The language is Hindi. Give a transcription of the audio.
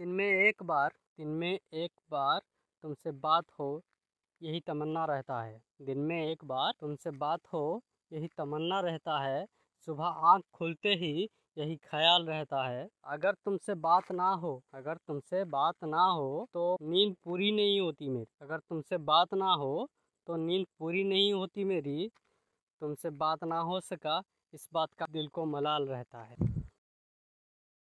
दिन में एक बार दिन में एक बार तुमसे बात हो यही तमन्ना रहता है दिन में एक बार तुमसे बात हो यही तमन्ना रहता है सुबह आँख खुलते ही यही ख्याल रहता है अगर तुमसे बात ना हो अगर तुमसे बात ना हो तो नींद पूरी नहीं होती मेरी अगर तुमसे बात ना हो तो नींद पूरी नहीं होती मेरी तुमसे बात ना हो सका इस बात का दिल को मलाल रहता है